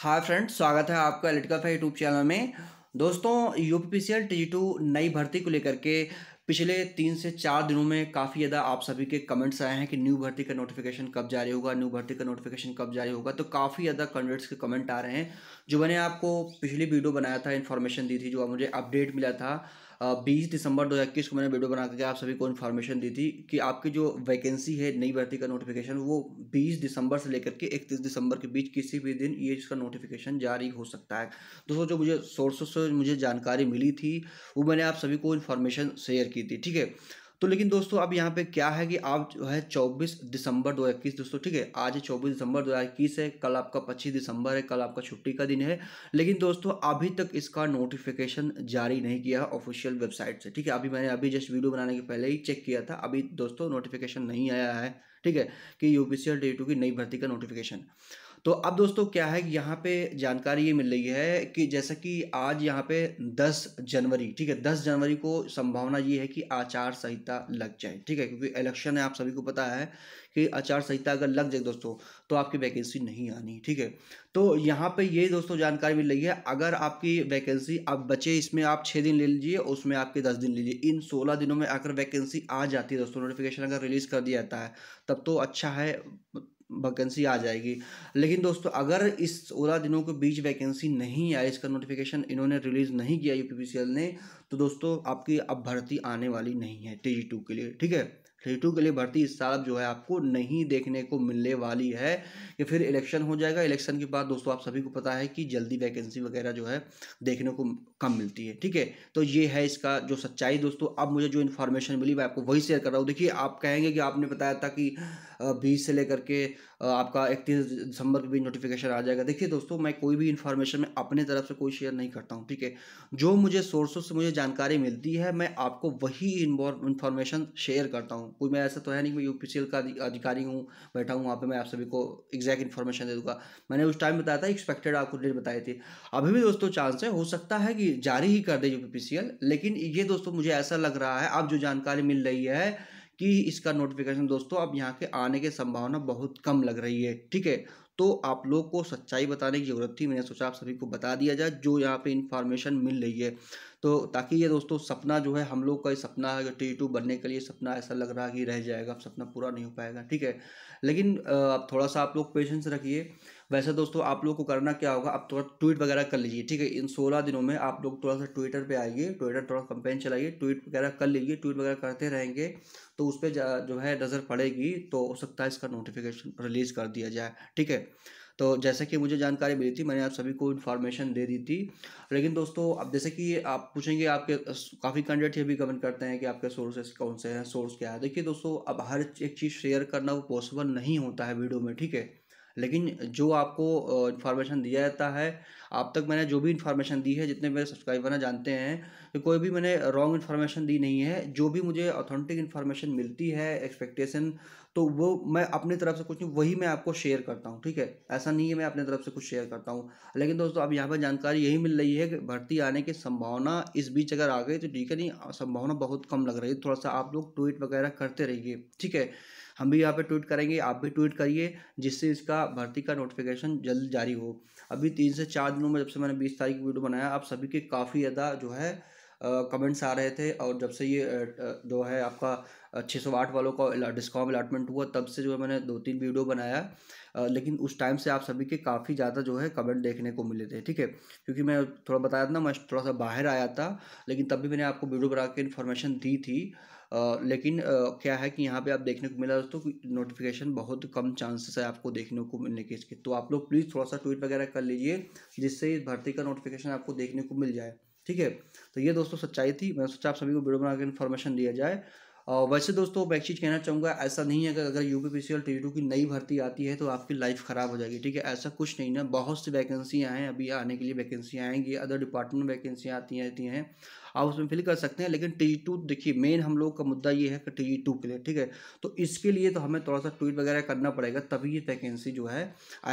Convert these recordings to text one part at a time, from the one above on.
hi friend स्वागत है आपका फाइव यूट्यूब चैनल में दोस्तों यू पी टी टू नई भर्ती को लेकर के पिछले तीन से चार दिनों में काफ़ी ज़्यादा आप सभी के कमेंट्स आए हैं कि न्यू भर्ती का नोटिफिकेशन कब जारी होगा न्यू भर्ती का नोटिफिकेशन कब जारी होगा तो काफ़ी ज़्यादा कैंडिडेट्स के कमेंट आ रहे हैं जो मैंने आपको पिछली वीडियो बनाया था इन्फॉर्मेशन दी थी जो मुझे अपडेट मिला था बीस दिसंबर दो को मैंने वीडियो बना करके आप सभी को इन्फॉर्मेशन दी थी कि आपकी जो वैकेंसी है नई भर्ती का नोटिफिकेशन वो बीस दिसंबर से लेकर के इकतीस दिसंबर के बीच किसी भी दिन ये इसका नोटिफिकेशन जारी हो सकता है दोस्तों जो मुझे सोर्सेस से मुझे जानकारी मिली थी वो मैंने आप सभी को इन्फॉर्मेशन शेयर की थी ठीक है तो लेकिन दोस्तों अब यहाँ पे क्या है कि आप जो है 24 दिसंबर 2021 दोस्तों ठीक है आज 24 दिसंबर 2021 है कल आपका 25 दिसंबर है कल आपका छुट्टी का दिन है लेकिन दोस्तों अभी तक इसका नोटिफिकेशन जारी नहीं किया है ऑफिशियल वेबसाइट से ठीक है अभी मैंने अभी जस्ट वीडियो बनाने के पहले ही चेक किया था अभी दोस्तों नोटिफिकेशन नहीं आया है ठीक है कि यूपीसीएल डे टू की नई भर्ती का नोटिफिकेशन तो अब दोस्तों क्या है यहाँ पे जानकारी ये मिल रही है कि जैसा कि आज यहाँ पे 10 जनवरी ठीक है 10 जनवरी को संभावना ये है कि आचार संहिता लग जाए ठीक है क्योंकि इलेक्शन है आप सभी को पता है कि आचार संहिता अगर लग जाए दोस्तों तो आपकी वैकेंसी नहीं आनी ठीक है तो यहाँ पे ये दोस्तों जानकारी मिल रही है अगर आपकी वैकेंसी आप बचे इसमें आप छः दिन ले लीजिए उसमें आपके दस दिन लीजिए इन सोलह दिनों में अगर वैकेंसी आ जाती है दोस्तों नोटिफिकेशन अगर रिलीज़ कर दिया जाता है तब तो अच्छा है वैकेंसी आ जाएगी लेकिन दोस्तों अगर इस सोलह दिनों के बीच वैकेंसी नहीं आई इसका नोटिफिकेशन इन्होंने रिलीज़ नहीं किया यू ने तो दोस्तों आपकी अब भर्ती आने वाली नहीं है टी टू के लिए ठीक है टी टू के लिए भर्ती इस साल जो है आपको नहीं देखने को मिलने वाली है कि फिर इलेक्शन हो जाएगा इलेक्शन के बाद दोस्तों आप सभी को पता है कि जल्दी वैकेंसी वगैरह जो है देखने को कम मिलती है ठीक है तो ये है इसका जो सच्चाई दोस्तों अब मुझे जो इन्फॉर्मेशन मिली मैं आपको वही शेयर कर रहा हूँ देखिए आप कहेंगे कि आपने बताया था कि बीस से लेकर के आपका इकतीस दिसंबर के भी नोटिफिकेशन आ जाएगा देखिए दोस्तों मैं कोई भी इन्फॉर्मेशन मैं अपने तरफ से कोई शेयर नहीं करता हूँ ठीक है जो मुझे सोर्सों से मुझे जानकारी मिलती है मैं आपको वही इन्फॉर्मेशन शेयर करता हूँ कोई मैं ऐसा तो है नहीं मैं यूपीसीएल का अधिकारी हूँ बैठा हूँ वहाँ पर मैं आप सभी को एग्जैक्ट इन्फॉर्मेशन दे दूँगा मैंने उस टाइम बताया था एक्सपेक्टेड आपको डेट बताई थी अभी भी दोस्तों चांस है हो सकता है कि जारी ही कर दे यू लेकिन ये दोस्तों मुझे ऐसा लग रहा है अब जो जानकारी मिल रही है कि इसका नोटिफिकेशन दोस्तों अब यहाँ के आने की संभावना बहुत कम लग रही है ठीक है तो आप लोग को सच्चाई बताने की ज़रूरत थी मैंने सोचा आप सभी को बता दिया जाए जो यहाँ पे इन्फॉर्मेशन मिल रही है तो ताकि ये दोस्तों सपना जो है हम लोग का ये सपना है टी टू बनने के लिए सपना ऐसा लग रहा है कि रह जाएगा सपना पूरा नहीं हो पाएगा ठीक है लेकिन आप थोड़ा सा आप लोग पेशेंस रखिए वैसे दोस्तों आप लोग को करना क्या होगा आप थोड़ा ट्वीट वगैरह कर लीजिए ठीक है इन सोलह दिनों में आप लोग थोड़ा सा ट्विटर पर आइए ट्विटर थोड़ा कंपेन चलाइए ट्वीट वगैरह कर लीजिए ट्वीट वगैरह करते रहेंगे तो उस पर जो है नज़र पड़ेगी तो हो सकता है इसका नोटिफिकेशन रिलीज़ कर दिया जाए ठीक है तो जैसा कि मुझे जानकारी मिली थी मैंने आप सभी को इन्फॉर्मेशन दे दी थी लेकिन दोस्तों अब जैसे कि आप पूछेंगे आपके काफ़ी कैंडिडेट ये भी कमेंट करते हैं कि आपके सोर्सेस कौन से हैं सोर्स क्या है देखिए दोस्तों अब हर एक चीज़ शेयर करना वो पॉसिबल नहीं होता है वीडियो में ठीक है लेकिन जो आपको इन्फॉर्मेशन दिया जाता है आप तक मैंने जो भी इन्फॉर्मेशन दी है जितने मेरे सब्सक्राइबर हैं जानते हैं कि कोई भी मैंने रॉन्ग इन्फॉर्मेशन दी नहीं है जो भी मुझे ऑथेंटिक इन्फॉर्मेशन मिलती है एक्सपेक्टेशन तो वो मैं अपनी तरफ से कुछ नहीं वही मैं आपको शेयर करता हूँ ठीक है ऐसा नहीं है मैं अपनी तरफ से कुछ शेयर करता हूँ लेकिन दोस्तों अब यहाँ पर जानकारी यही मिल रही है कि भर्ती आने की संभावना इस बीच अगर आ गई तो ठीक है नहीं संभावना बहुत कम लग रही है थोड़ा सा आप लोग ट्वीट वगैरह करते रहिए ठीक है हम भी यहाँ पे ट्वीट करेंगे आप भी ट्वीट करिए जिससे इसका भर्ती का नोटिफिकेशन जल्द जारी हो अभी तीन से चार दिनों में जब से मैंने बीस तारीख की वीडियो बनाया आप सभी के काफ़ी ज़्यादा जो है कमेंट्स आ रहे थे और जब से ये जो है आपका छः सौ आठ वालों का डिस्काउंट अलाटमेंट हुआ तब से जो है मैंने दो तीन वीडियो बनाया लेकिन उस टाइम से आप सभी के काफ़ी ज़्यादा जो है कमेंट देखने को मिले थे ठीक है क्योंकि मैं थोड़ा बताया था ना मैं थोड़ा सा बाहर आया था लेकिन तब भी मैंने आपको वीडियो बना के इन्फॉर्मेशन दी थी लेकिन क्या है कि यहाँ पे आप देखने को मिला दोस्तों नोटिफिकेशन बहुत कम चांसेस है आपको देखने को मिलने के इसके तो आप लोग प्लीज़ थोड़ा सा ट्वीट वगैरह कर लीजिए जिससे इस भर्ती का नोटिफिकेशन आपको देखने को मिल जाए ठीक है तो ये दोस्तों सच्चाई थी मैंने सोचा आप सभी को वीडियो बनाकर इन्फॉर्मेशन दिया जाए वैसे दोस्तों मैं एक चीज़ कहना चाहूँगा ऐसा नहीं है कि अगर यू पी की नई भर्ती आती है तो आपकी लाइफ ख़राब हो जाएगी ठीक है ऐसा कुछ नहीं ना बहुत सी वैकेंसियाँ हैं अभी आने के लिए वैकेंसियाँ आएंगी अदर डिपार्टमेंट में वैकेंसियाँ आती रहती हैं आप उसमें फिल कर सकते हैं लेकिन टी टू देखिए मेन हम लोग का मुद्दा ये है कि टी टू के लिए ठीक है तो इसके लिए तो हमें थोड़ा सा ट्वीट वगैरह करना पड़ेगा तभी ये वैकेंसी जो है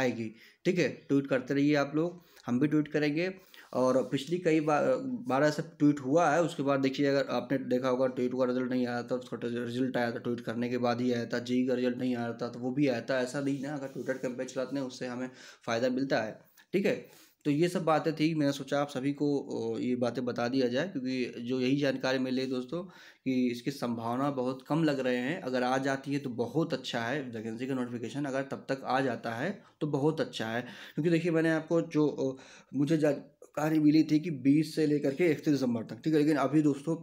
आएगी ठीक है ट्वीट करते रहिए आप लोग हम भी ट्वीट करेंगे और पिछली कई बार बारह ऐसे ट्वीट हुआ है उसके बाद देखिए अगर आपने देखा होगा ट्वीट का रिजल्ट नहीं आया था उसका रिजल्ट आया था ट्वीट करने के बाद ही आया था जी का रिजल्ट नहीं आया था तो वो भी आया था ऐसा नहीं ना अगर ट्विटर कैंपेन चलाते हैं उससे हमें फ़ायदा मिलता है ठीक है तो ये सब बातें थी मैंने सोचा आप सभी को ये बातें बता दिया जाए क्योंकि जो यही जानकारी मिल रही दोस्तों कि इसकी संभावना बहुत कम लग रहे हैं अगर आ जाती है तो बहुत अच्छा है वैकेंसी का नोटिफिकेशन अगर तब तक आ जाता है तो बहुत अच्छा है क्योंकि देखिए मैंने आपको जो मुझे कहानी मिली थी कि बीस से लेकर के इकतीस दिसंबर तक ठीक है लेकिन अभी दोस्तों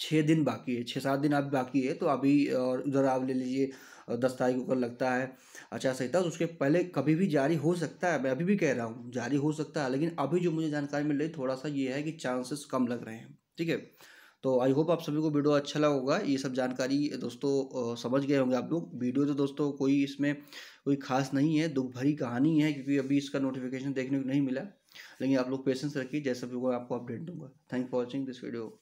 छः दिन बाकी है छः सात दिन आप बाकी है तो अभी और उधर आप ले लीजिए दस तारीख को लगता है अच्छा संहिता तो उसके पहले कभी भी जारी हो सकता है मैं अभी भी कह रहा हूँ जारी हो सकता है लेकिन अभी जो मुझे जानकारी मिल रही थोड़ा सा ये है कि चांसेस कम लग रहे हैं ठीक है तो आई होप आप सभी को वीडियो अच्छा लगा होगा ये सब जानकारी दोस्तों समझ गए होंगे आप लोग वीडियो तो दोस्तों कोई इसमें कोई खास नहीं है दुख भरी कहानी है क्योंकि अभी इसका नोटिफिकेशन देखने को नहीं मिला लेकिन आप लोग पेशेंस रखिए जैसा भी होगा आपको अपडेट दूंगा thank for watching this video